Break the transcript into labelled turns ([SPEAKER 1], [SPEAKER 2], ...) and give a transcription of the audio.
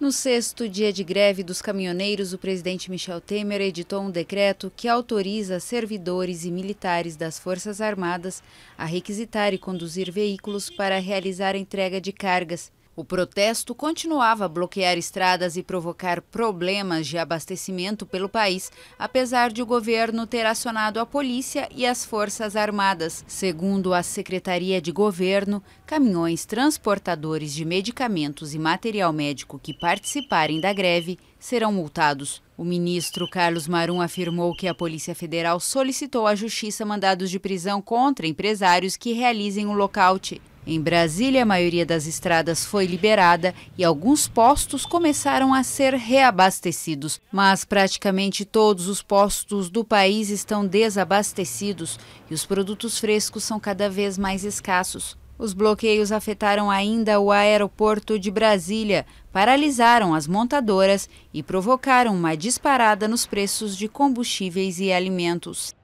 [SPEAKER 1] No sexto dia de greve dos caminhoneiros, o presidente Michel Temer editou um decreto que autoriza servidores e militares das Forças Armadas a requisitar e conduzir veículos para realizar entrega de cargas. O protesto continuava a bloquear estradas e provocar problemas de abastecimento pelo país, apesar de o governo ter acionado a polícia e as Forças Armadas. Segundo a Secretaria de Governo, caminhões transportadores de medicamentos e material médico que participarem da greve serão multados. O ministro Carlos Marum afirmou que a Polícia Federal solicitou à Justiça mandados de prisão contra empresários que realizem o um lockout. Em Brasília, a maioria das estradas foi liberada e alguns postos começaram a ser reabastecidos. Mas praticamente todos os postos do país estão desabastecidos e os produtos frescos são cada vez mais escassos. Os bloqueios afetaram ainda o aeroporto de Brasília, paralisaram as montadoras e provocaram uma disparada nos preços de combustíveis e alimentos.